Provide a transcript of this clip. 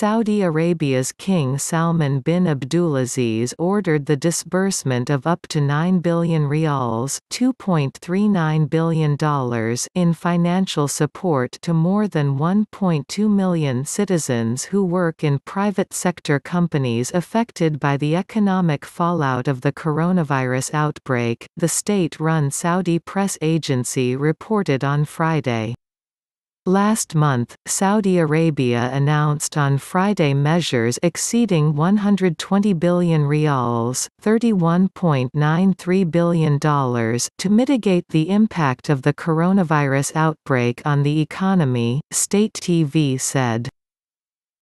Saudi Arabia's King Salman bin Abdulaziz ordered the disbursement of up to 9 billion rials $2.39 billion in financial support to more than 1.2 million citizens who work in private sector companies affected by the economic fallout of the coronavirus outbreak, the state-run Saudi press agency reported on Friday. Last month, Saudi Arabia announced on Friday measures exceeding 120 billion rials $31.93 billion to mitigate the impact of the coronavirus outbreak on the economy, State TV said.